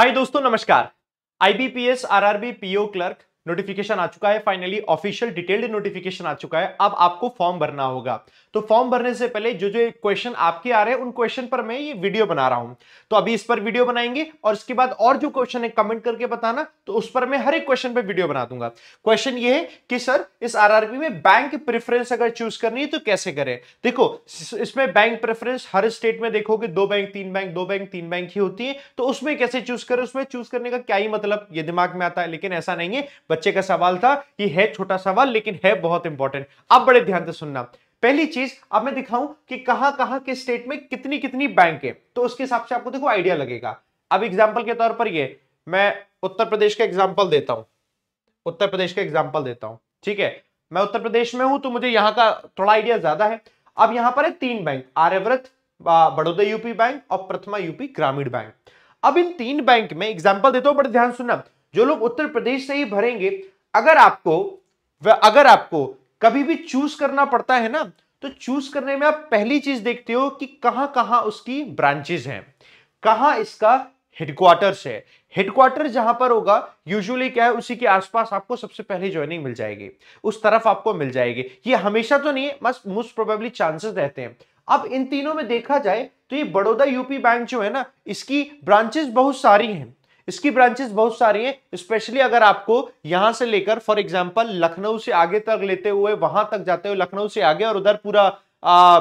हाय दोस्तों नमस्कार IBPS RRB PO clerk notification आ चुका है फाइनली ऑफिशियल डिटेल्ड नोटिफिकेशन आ चुका है अब आपको फॉर्म भरना होगा तो फॉर्म भरने से पहले जो जो क्वेश्चन आपके आ रहे हैं उन क्वेश्चन पर मैं ये वीडियो बना रहा हूं तो अभी इस पर वीडियो बनाएंगे और इसके बाद और जो क्वेश्चन है कमेंट करके बताना तो उस पर मैं हर एक क्वेश्चन पर वीडियो बना दूंगा क्वेश्चन ये है कि सर इस आर में बैंक प्रेफरेंस अगर चूज करनी है तो कैसे करें देखो इसमें बैंक प्रेफरेंस हर स्टेट में देखोगे दो बैंक तीन बैंक दो बैंक तीन बैंक ही होती है तो उसमें कैसे चूज करें उसमें चूज करने का क्या ही मतलब ये दिमाग में आता है लेकिन ऐसा नहीं है बच्चे का सवाल था कि है छोटा सवाल लेकिन है बहुत इंपॉर्टेंट अब बड़े ध्यान से सुनना पहली चीज अब मैं दिखाऊं कि कहां कहां के स्टेट में कितनी कितनी बैंक है तो उसके हिसाब से आपको देखो आइडिया लगेगा अब एग्जाम्पल के तौर पर ये मैं उत्तर प्रदेश का एग्जाम्पल देता हूं उत्तर प्रदेश का एग्जाम्पल देता हूं ठीक है मैं उत्तर प्रदेश में हूं तो मुझे यहां का थोड़ा आइडिया ज्यादा है अब यहां पर है तीन bank Aryavart Baroda UP bank और प्रथमा यूपी ग्रामीण बैंक अब इन तीन बैंक में एग्जाम्पल देता हूं बड़े ध्यान सुनना जो लोग उत्तर प्रदेश से ही भरेंगे अगर आपको अगर आपको कभी भी चूज करना पड़ता है ना तो चूज करने में आप पहली चीज देखते हो कि कहां कहां उसकी ब्रांचेज हैं कहां इसका हेडक्वार्टर्स है हेडक्वार्टर जहां पर होगा यूजुअली क्या है उसी के आसपास आपको सबसे पहले ज्वाइनिंग मिल जाएगी उस तरफ आपको मिल जाएगी ये हमेशा तो नहीं है बस मोस्ट प्रोबेबली चांसेस रहते हैं अब इन तीनों में देखा जाए तो ये बड़ौदा यूपी बैंक जो है ना इसकी ब्रांचेस बहुत सारी हैं इसकी ब्रांचेस बहुत सारी हैं स्पेशली अगर आपको यहां से लेकर फॉर एग्जाम्पल लखनऊ से आगे तक लेते हुए वहां तक जाते हुए लखनऊ से आगे और उधर पूरा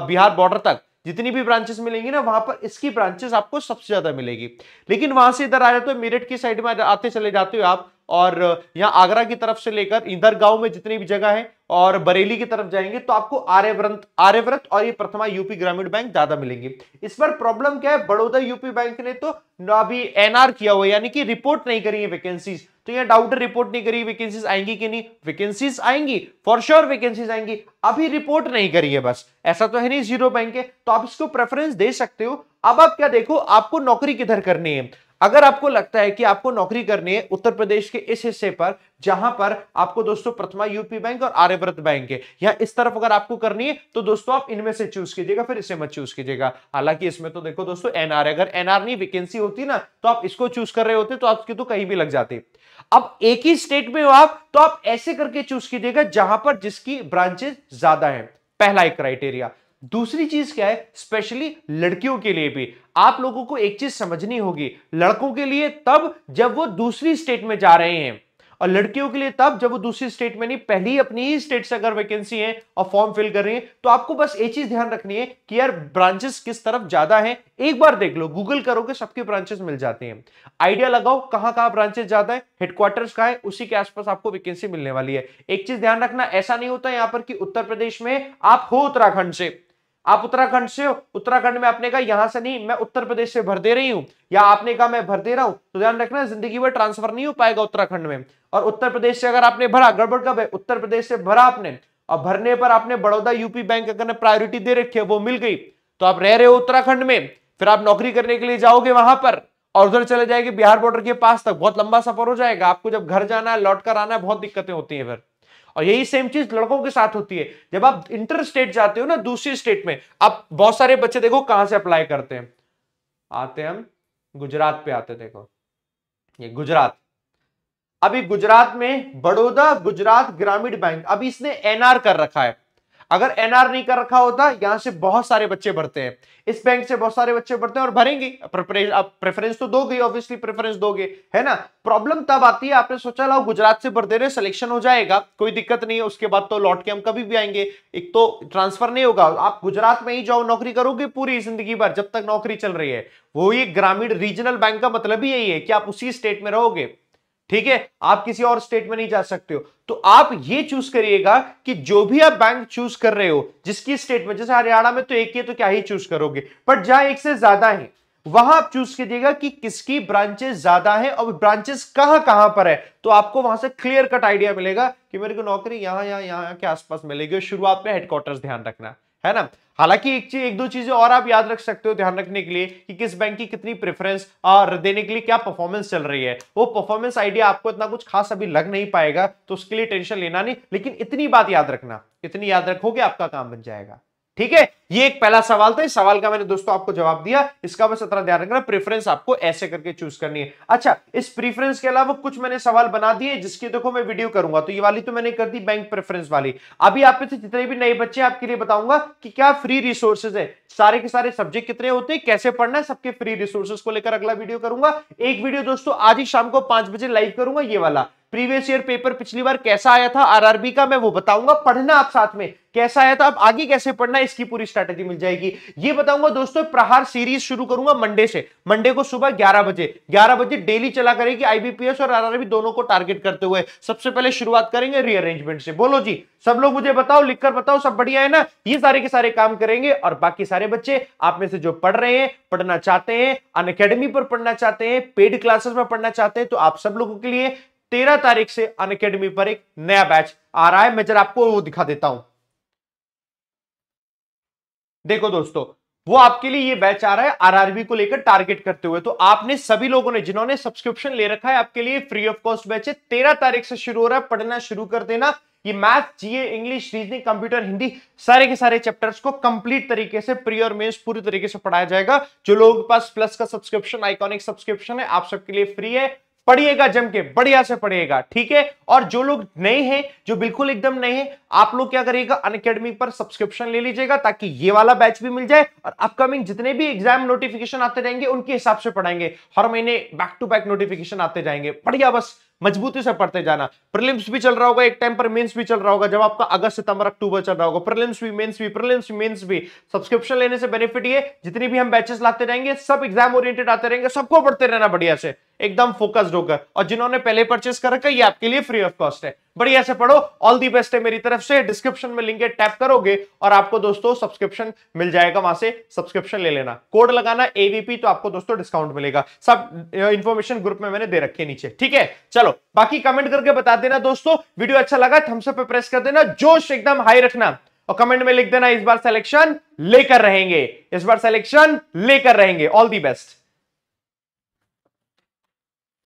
बिहार बॉर्डर तक जितनी भी ब्रांचेस मिलेंगी ना वहां पर इसकी ब्रांचेस आपको सबसे ज्यादा मिलेगी लेकिन वहां से इधर आ जाते हो मेरठ की साइड में आते चले जाते हो आप और यहाँ आगरा की तरफ से लेकर इधर गांव में जितनी भी जगह है और बरेली की तरफ जाएंगे तो आपको आर्यव्रत आर्यव्रत और ये प्रथमा यूपी ग्रामीण बैंक ज्यादा मिलेंगे इस पर प्रॉब्लम क्या है बड़ौदा यूपी बैंक ने तो अभी एनआर किया हुआ यानी कि रिपोर्ट नहीं करी है वैकेंसीज तो यहाँ डाउट रिपोर्ट नहीं करी वैकेंसीज आएंगी कि नहीं वैकेंसीज आएंगी फॉर श्योर वैकेंसीज आएंगी अभी रिपोर्ट नहीं करी है बस ऐसा तो है नहीं जीरो बैंक है तो आप इसको प्रेफरेंस दे सकते हो अब आप क्या देखो आपको नौकरी किधर करनी है अगर आपको लगता है कि आपको नौकरी करनी है उत्तर प्रदेश के इस हिस्से पर जहां पर आपको दोस्तों प्रथमा यूपी बैंक और आर्यव्रत बैंक है या इस तरफ अगर आपको करनी है तो दोस्तों आप इनमें से चूज कीजिएगा फिर इसे मत चूज कीजिएगा हालांकि इसमें तो देखो दोस्तों एनआर अगर एनआर नहीं वैकेंसी होती ना तो आप इसको चूज कर रहे होते तो आपकी तो कहीं भी लग जाती अब एक ही स्टेट में हो आप तो आप ऐसे करके चूज कीजिएगा जहां पर जिसकी ब्रांचेज ज्यादा है पहला एक क्राइटेरिया दूसरी चीज क्या है स्पेशली लड़कियों के लिए भी आप लोगों को एक चीज समझनी होगी लड़कों के लिए तब जब वो दूसरी स्टेट में जा रहे हैं और लड़कियों के लिए तब जब वो दूसरी स्टेट में नहीं पहली अपनी ही स्टेट से अगर वैकेंसी है और फॉर्म फिल कर रही है तो आपको बस एक चीज ध्यान रखनी है कि यार ब्रांचेस किस तरफ ज्यादा है एक बार देख लो गूगल करोगे सबके ब्रांचेस मिल जाते हैं आइडिया लगाओ कहां कहां ब्रांचेस ज्यादा है हेडक्वार्टर का है उसी के आसपास आपको वैकेंसी मिलने वाली है एक चीज ध्यान रखना ऐसा नहीं होता यहां पर कि उत्तर प्रदेश में आप हो उत्तराखंड से आप उत्तराखंड से हो उत्तराखंड में आपने कहा यहां से नहीं मैं उत्तर प्रदेश से भर दे रही हूं या आपने कहा मैं भर दे रहा हूं तो ध्यान रखना जिंदगी भर ट्रांसफर नहीं हो पाएगा उत्तराखंड में और उत्तर प्रदेश से अगर आपने भरा गड़बड़ कब है उत्तर प्रदेश से भरा आपने और भरने पर आपने बड़ौदा यूपी बैंक अगर प्रायोरिटी दे रखी है वो मिल गई तो आप रह रहे हो उत्तराखंड में फिर आप नौकरी करने के लिए जाओगे वहां पर और उधर चले जाएंगे बिहार बॉर्डर के पास तक बहुत लंबा सफर हो जाएगा आपको जब घर जाना है लौट कर आना है बहुत दिक्कतें होती है फिर और यही सेम चीज लड़कों के साथ होती है जब आप इंटर स्टेट जाते हो ना दूसरी स्टेट में आप बहुत सारे बच्चे देखो कहां से अप्लाई करते हैं आते हम गुजरात पे आते देखो ये गुजरात अभी गुजरात में बड़ौदा गुजरात ग्रामीण बैंक अभी इसने एनआर कर रखा है अगर एनआर नहीं कर रखा होता यहां से बहुत सारे बच्चे भरते हैं इस बैंक से बहुत सारे बच्चे भरते हैं और भरेंगे आप प्रेफरेंस तो दोगे ऑब्वियसली प्रेफरेंस दोगे है ना प्रॉब्लम तब आती है आपने सोचा लाओ गुजरात से भर दे रहे सिलेक्शन हो जाएगा कोई दिक्कत नहीं है उसके बाद तो लौट के हम कभी भी आएंगे एक तो ट्रांसफर नहीं होगा आप गुजरात में ही जाओ नौकरी करोगे पूरी जिंदगी भर जब तक नौकरी चल रही है वो ये ग्रामीण रीजनल बैंक का मतलब ही यही है कि आप उसी स्टेट में रहोगे ठीक है आप किसी और स्टेट में नहीं जा सकते हो तो आप ये चूज करिएगा कि जो भी आप बैंक चूज कर रहे हो जिसकी स्टेट में जैसे हरियाणा में तो एक ही तो क्या ही चूज करोगे बट जहां एक से ज्यादा है वहां आप चूज कीजिएगा कि किसकी ब्रांचेस ज्यादा है और ब्रांचेस कहां कहां पर है तो आपको वहां से क्लियर कट आइडिया मिलेगा कि मेरे को नौकरी यहां यहां यहां के आसपास मिलेगी शुरुआत में हेडक्वार्टर्स ध्यान रखना है ना हालांकि एक चीज एक दो चीजें और आप याद रख सकते हो ध्यान रखने के लिए कि किस बैंक की कितनी प्रेफरेंस और देने के लिए क्या परफॉर्मेंस चल रही है वो परफॉर्मेंस आइडिया आपको इतना कुछ खास अभी लग नहीं पाएगा तो उसके लिए टेंशन लेना नहीं लेकिन इतनी बात याद रखना इतनी याद रखोगे आपका काम बन जाएगा ठीक है ये एक पहला सवाल था इस सवाल का मैंने दोस्तों आपको जवाब दिया इसका बस इतना ध्यान रखना प्रेफरेंस आपको ऐसे करके चूज करनी है अच्छा इस प्रेफरेंस के अलावा कुछ मैंने सवाल बना दिए जिसके देखो मैं वीडियो करूंगा तो ये वाली तो मैंने कर दी बैंक प्रेफरेंस वाली अभी आप से जितने भी नए बच्चे आपके लिए बताऊंगा कि क्या फ्री रिसोर्सेज है सारे के सारे सब्जेक्ट कितने होते हैं कैसे पढ़ना है सबके फ्री रिसोर्सेज को लेकर अगला वीडियो करूंगा एक वीडियो दोस्तों आज ही शाम को पांच बजे लाइव करूंगा ये वाला प्रीवियस ईयर पेपर पिछली बार कैसा आया था आरआरबी का मैं वो बताऊंगा पढ़ना आप साथ में कैसा आया था अब आगे कैसे पढ़ना इसकी पूरी स्ट्रैटेजी मिल जाएगी ये बताऊंगा दोस्तों प्रहार सीरीज शुरू करूंगा मंडे से मंडे को सुबह 11 बजे 11 बजे डेली चला करेगी आईबीपीएस और आरआरबी दोनों को टारगेट करते हुए सबसे पहले शुरुआत करेंगे रीअरेंजमेंट से बोलो जी सब लोग मुझे बताओ लिखकर बताओ सब बढ़िया है ना ये सारे के सारे काम करेंगे और बाकी सारे बच्चे आप में से जो पढ़ रहे हैं पढ़ना चाहते हैं अन पर पढ़ना चाहते हैं पेड क्लासेस में पढ़ना चाहते हैं तो आप सब लोगों के लिए तेरह तारीख से अन अकेडमी पर एक नया बैच आ रहा है मैं जरा आपको वो दिखा देता हूं देखो दोस्तों वो आपके लिए ये बैच आ रहा है आरआरबी को लेकर टारगेट करते हुए तो आपने सभी लोगों ने जिन्होंने सब्सक्रिप्शन ले रखा है आपके लिए फ्री ऑफ कॉस्ट बैच है तेरह तारीख से शुरू हो रहा है पढ़ना शुरू कर देना ये math GA English reasoning computer Hindi सारे के सारे चैप्टर्स को कंप्लीट तरीके से प्री और मेन्स पूरी तरीके से पढ़ाया जाएगा जो लोगों के पास प्लस का सब्सक्रिप्शन आइकॉनिक सब्सक्रिप्शन है आप सबके लिए फ्री है पढ़िएगा जम के बढ़िया से पढ़िएगा ठीक है और जो लोग नए हैं जो बिल्कुल एकदम नए हैं आप लोग क्या करिएगा अनकेडमी पर सब्सक्रिप्शन ले लीजिएगा ताकि ये वाला बैच भी मिल जाए और अपकमिंग जितने भी एग्जाम नोटिफिकेशन आते रहेंगे उनके हिसाब से पढ़ाएंगे हर महीने बैक टू बैक नोटिफिकेशन आते जाएंगे बढ़िया बस मजबूती से पढ़ते जाना प्रिलिम्स भी चल रहा होगा एक टाइम पर मेंस भी चल रहा होगा जब आपका अगस्त सितंबर अक्टूबर चल रहा होगा प्रिलिम्स भी मेंस भी प्रिलिम्स मेंस भी सब्सक्रिप्शन लेने से बेनिफिट ये जितनी भी हम बैचेस लाते रहेंगे सब एग्जाम ओरिएंटेड आते रहेंगे सबको पढ़ते रहना बढ़िया से एकदम फोकस्ड होकर और जिन्होंने पहले परचेस कर रखा ये आपके लिए फ्री ऑफ कॉस्ट है बढ़िया से पढ़ो ऑल दी बेस्ट है मेरी तरफ से डिस्क्रिप्शन में लिंक है टैप करोगे और आपको दोस्तों सब्सक्रिप्शन मिल जाएगा वहां से सब्सक्रिप्शन ले लेना कोड लगाना एवीपी तो आपको दोस्तों डिस्काउंट मिलेगा सब इन्फॉर्मेशन ग्रुप में मैंने दे रखी है नीचे ठीक है चलो बाकी कमेंट करके बता देना दोस्तों वीडियो अच्छा लगा थम्सअप पे प्रेस कर देना जोश एकदम हाई रखना और कमेंट में लिख देना इस बार सेलेक्शन लेकर रहेंगे इस बार सेलेक्शन लेकर रहेंगे ऑल दी बेस्ट